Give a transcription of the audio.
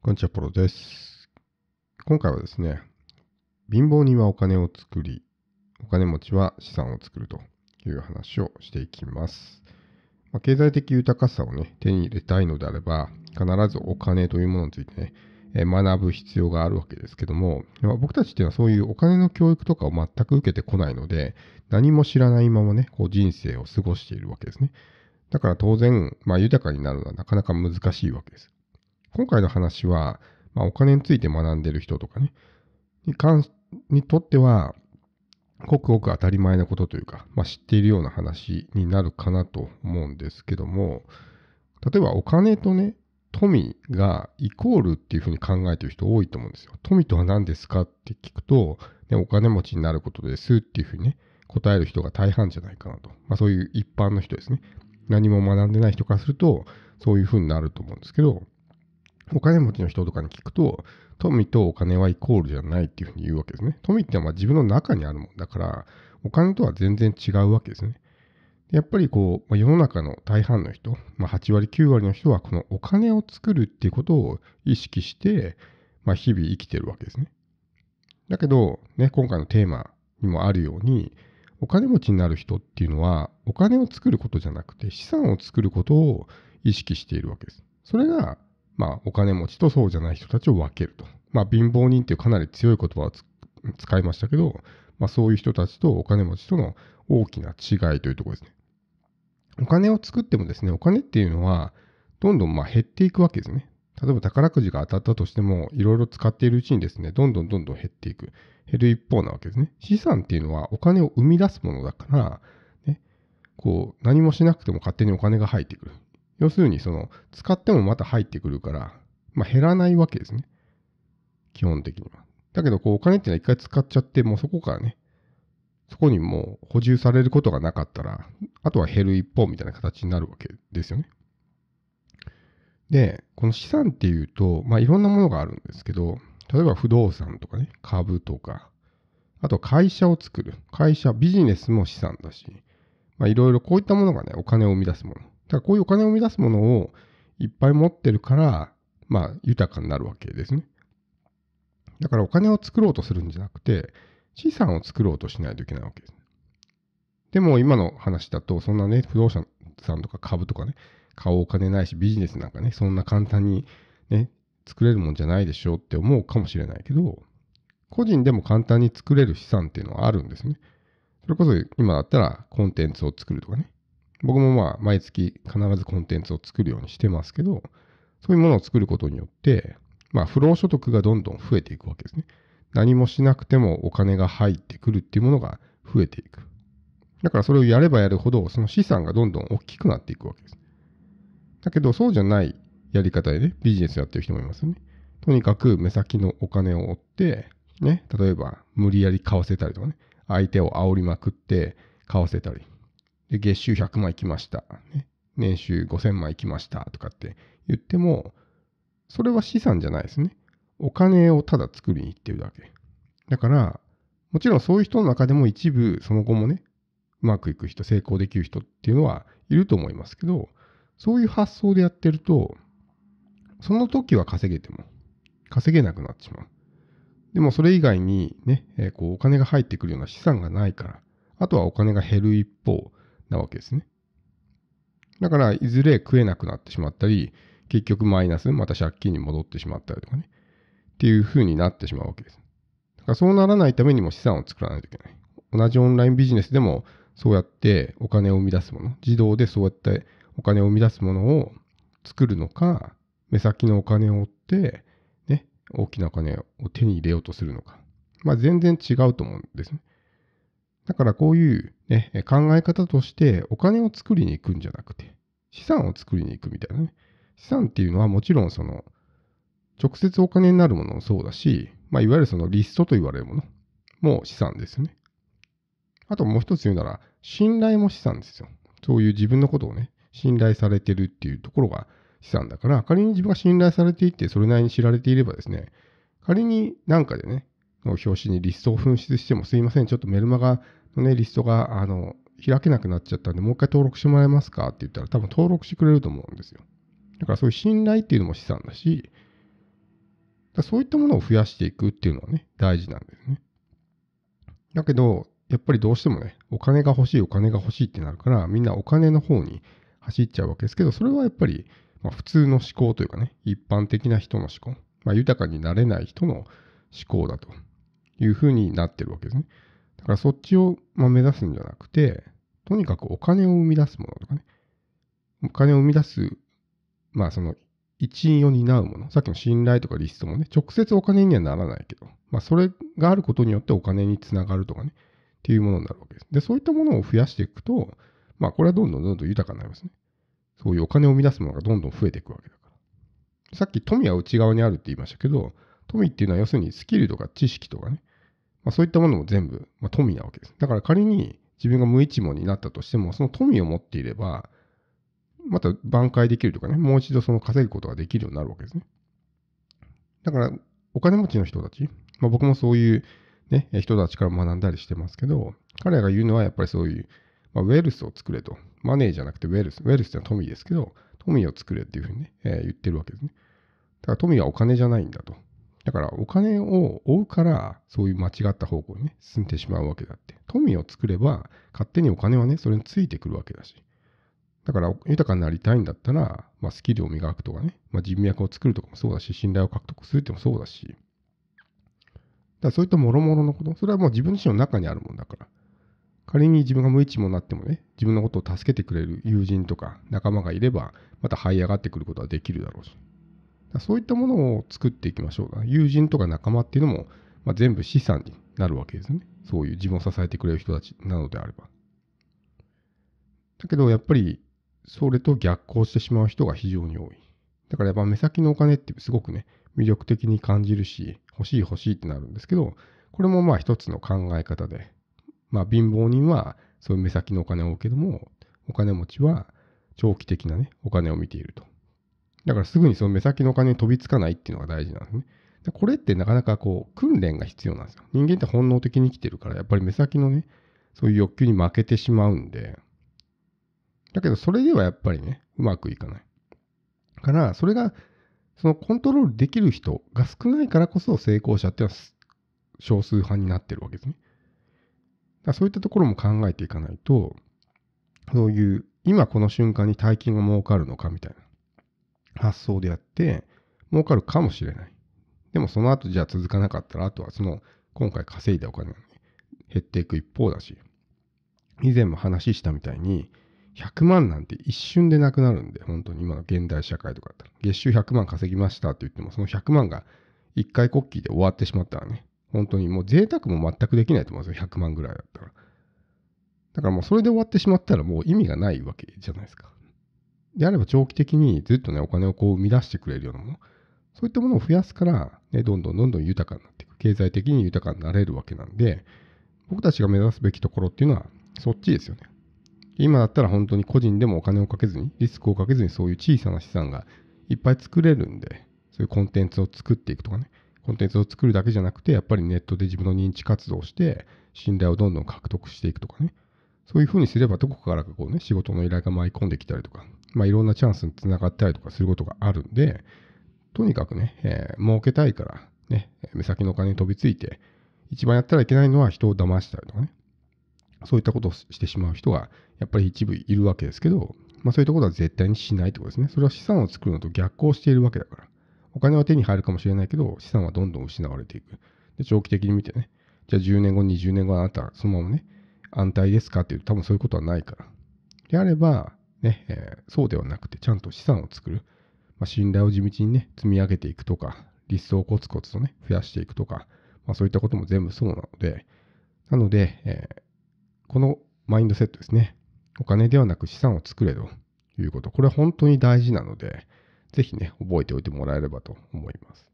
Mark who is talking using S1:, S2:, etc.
S1: こんにちは、ポロです。今回はですね、貧乏人はお金を作り、お金持ちは資産を作るという話をしていきます。まあ、経済的豊かさをね、手に入れたいのであれば、必ずお金というものについてね、え学ぶ必要があるわけですけども、まあ、僕たちっていうのはそういうお金の教育とかを全く受けてこないので、何も知らないままね、こう人生を過ごしているわけですね。だから当然、まあ、豊かになるのはなかなか難しいわけです。今回の話は、まあ、お金について学んでる人とかね、に関にとっては、ごくごく当たり前なことというか、まあ、知っているような話になるかなと思うんですけども、例えばお金とね、富がイコールっていうふうに考えてる人多いと思うんですよ。富とは何ですかって聞くと、ね、お金持ちになることですっていうふうにね、答える人が大半じゃないかなと。まあ、そういう一般の人ですね。何も学んでない人からすると、そういうふうになると思うんですけど、お金持ちの人とかに聞くと、富とお金はイコールじゃないっていうふうに言うわけですね。富ってのはま自分の中にあるもんだから、お金とは全然違うわけですね。やっぱりこう、ま世の中の大半の人、まあ、8割、9割の人は、このお金を作るっていうことを意識して、まあ、日々生きてるわけですね。だけど、ね、今回のテーマにもあるように、お金持ちになる人っていうのは、お金を作ることじゃなくて、資産を作ることを意識しているわけです。それが、まあ、お金持ちとそうじゃない人たちを分けると。まあ、貧乏人っていうかなり強い言葉を使いましたけど、まあ、そういう人たちとお金持ちとの大きな違いというところですね。お金を作ってもですね、お金っていうのは、どんどんま減っていくわけですね。例えば宝くじが当たったとしても、いろいろ使っているうちにですね、どんどんどんどん減っていく。減る一方なわけですね。資産っていうのはお金を生み出すものだから、ね、こう、何もしなくても勝手にお金が入ってくる。要するにその使ってもまた入ってくるから、まあ、減らないわけですね。基本的には。だけどこうお金っていうのは一回使っちゃってもうそこからね、そこにもう補充されることがなかったら、あとは減る一方みたいな形になるわけですよね。で、この資産っていうと、まあ、いろんなものがあるんですけど、例えば不動産とかね、株とか、あと会社を作る。会社、ビジネスも資産だし、まあ、いろいろこういったものがね、お金を生み出すもの。だからこういうお金を生み出すものをいっぱい持ってるから、まあ、豊かになるわけですね。だからお金を作ろうとするんじゃなくて、資産を作ろうとしないといけないわけです。でも今の話だと、そんなね、不動産さんとか株とかね、買うお金ないし、ビジネスなんかね、そんな簡単にね、作れるもんじゃないでしょうって思うかもしれないけど、個人でも簡単に作れる資産っていうのはあるんですね。それこそ今だったらコンテンツを作るとかね、僕もまあ毎月必ずコンテンツを作るようにしてますけど、そういうものを作ることによって、まあ不労所得がどんどん増えていくわけですね。何もしなくてもお金が入ってくるっていうものが増えていく。だからそれをやればやるほど、その資産がどんどん大きくなっていくわけです。だけどそうじゃないやり方でね、ビジネスやってる人もいますよね。とにかく目先のお金を追って、ね、例えば無理やり買わせたりとかね、相手を煽りまくって買わせたり。で、月収100枚来ました。年収5000枚来ましたとかって言っても、それは資産じゃないですね。お金をただ作りに行ってるだけ。だから、もちろんそういう人の中でも一部、その後もね、うまくいく人、成功できる人っていうのはいると思いますけど、そういう発想でやってると、その時は稼げても、稼げなくなってしまう。でもそれ以外にね、えー、こうお金が入ってくるような資産がないから、あとはお金が減る一方、なわけですね。だから、いずれ食えなくなってしまったり、結局マイナス、また借金に戻ってしまったりとかね、っていう風になってしまうわけです。だからそうならないためにも資産を作らないといけない。同じオンラインビジネスでも、そうやってお金を生み出すもの、自動でそうやってお金を生み出すものを作るのか、目先のお金を追って、ね、大きなお金を手に入れようとするのか。まあ全然違うと思うんですね。だからこういうね、考え方としてお金を作りに行くんじゃなくて、資産を作りに行くみたいなね。資産っていうのはもちろんその、直接お金になるものもそうだし、まあ、いわゆるそのリストと言われるものも資産ですよね。あともう一つ言うなら、信頼も資産ですよ。そういう自分のことをね、信頼されてるっていうところが資産だから、仮に自分が信頼されていて、それなりに知られていればですね、仮に何かでね、表紙にリストを紛失してもすいません、ちょっとメルマガね、リストが、あの、開けなくなっちゃったんで、もう一回登録してもらえますかって言ったら、多分登録してくれると思うんですよ。だからそういう信頼っていうのも資産だし、だそういったものを増やしていくっていうのはね、大事なんですね。だけど、やっぱりどうしてもね、お金が欲しい、お金が欲しいってなるから、みんなお金の方に走っちゃうわけですけど、それはやっぱり、まあ、普通の思考というかね、一般的な人の思考、まあ、豊かになれない人の思考だというふうになってるわけですね。だからそっちを、ま目指すんじゃなくて、とにかくお金を生み出すものとかね、お金を生み出す、まあその一因を担うもの、さっきの信頼とかリストもね、直接お金にはならないけど、まあそれがあることによってお金につながるとかね、っていうものになるわけです。で、そういったものを増やしていくと、まあこれはどんどんどんどん豊かになりますね。そういうお金を生み出すものがどんどん増えていくわけだから。さっき富は内側にあるって言いましたけど、富っていうのは要するにスキルとか知識とかね、まあ、そういったものも全部、まあ、富なわけです。だから仮に自分が無一文になったとしても、その富を持っていれば、また挽回できるとかね、もう一度その稼ぐことができるようになるわけですね。だから、お金持ちの人たち、まあ、僕もそういう、ね、人たちから学んだりしてますけど、彼らが言うのはやっぱりそういう、まあ、ウェルスを作れと。マネーじゃなくてウェルス。ウェルスってのは富ですけど、富を作れっていうふうにね、えー、言ってるわけですね。だから富はお金じゃないんだと。だからお金を追うからそういう間違った方向にね進んでしまうわけだって。富を作れば勝手にお金はねそれについてくるわけだし。だから豊かになりたいんだったら、まあ、スキルを磨くとかね、まあ、人脈を作るとかもそうだし信頼を獲得するってもそうだし。だからそういったもろもろのこと、それはもう自分自身の中にあるもんだから。仮に自分が無一文になってもね、自分のことを助けてくれる友人とか仲間がいれば、また這い上がってくることはできるだろうし。そういったものを作っていきましょう友人とか仲間っていうのも、まあ、全部資産になるわけですよねそういう自分を支えてくれる人たちなのであればだけどやっぱりそれと逆行してしまう人が非常に多いだからやっぱ目先のお金ってすごくね魅力的に感じるし欲しい欲しいってなるんですけどこれもまあ一つの考え方でまあ貧乏人はそういう目先のお金を追うけどもお金持ちは長期的なねお金を見ているとだからすぐにその目先のお金に飛びつかないっていうのが大事なんですね。でこれってなかなかこう訓練が必要なんですよ。人間って本能的に生きてるから、やっぱり目先のね、そういう欲求に負けてしまうんで、だけどそれではやっぱりね、うまくいかない。だから、それが、そのコントロールできる人が少ないからこそ成功者っていうのは少数派になってるわけですね。だそういったところも考えていかないと、そういう今この瞬間に大金が儲かるのかみたいな。発想でやって儲かるかもしれない。でもその後じゃあ続かなかったらあとはその今回稼いだお金が減っていく一方だし以前も話したみたいに100万なんて一瞬でなくなるんで本当に今の現代社会とかだったら月収100万稼ぎましたって言ってもその100万が一回コッキーで終わってしまったらね本当にもう贅沢も全くできないと思うんですよ100万ぐらいだったらだからもうそれで終わってしまったらもう意味がないわけじゃないですかであれば長期的にずっとね、お金をこう生み出してくれるようなもの、そういったものを増やすから、ね、どんどんどんどん豊かになっていく、経済的に豊かになれるわけなんで、僕たちが目指すべきところっていうのは、そっちですよね。今だったら本当に個人でもお金をかけずに、リスクをかけずにそういう小さな資産がいっぱい作れるんで、そういうコンテンツを作っていくとかね、コンテンツを作るだけじゃなくて、やっぱりネットで自分の認知活動をして、信頼をどんどん獲得していくとかね、そういうふうにすれば、どこからかこうね、仕事の依頼が舞い込んできたりとか、まあ、いろんなチャンスにつながったりとかすることがあるんで、とにかくね、えー、儲けたいから、ね、目先のお金に飛びついて、一番やったらいけないのは人を騙したりとかね、そういったことをしてしまう人が、やっぱり一部いるわけですけど、まあ、そういったことは絶対にしないってことですね。それは資産を作るのと逆行しているわけだから。お金は手に入るかもしれないけど、資産はどんどん失われていく。で長期的に見てね、じゃあ10年後、20年後あなた、そのままね、安泰ですかっていうと多分そういうことはないから。であれば、ね、えー、そうではなくて、ちゃんと資産を作る。まあ、信頼を地道にね、積み上げていくとか、リストをコツコツとね、増やしていくとか、まあ、そういったことも全部そうなので、なので、えー、このマインドセットですね。お金ではなく資産を作れということ。これは本当に大事なので、ぜひね、覚えておいてもらえればと思います。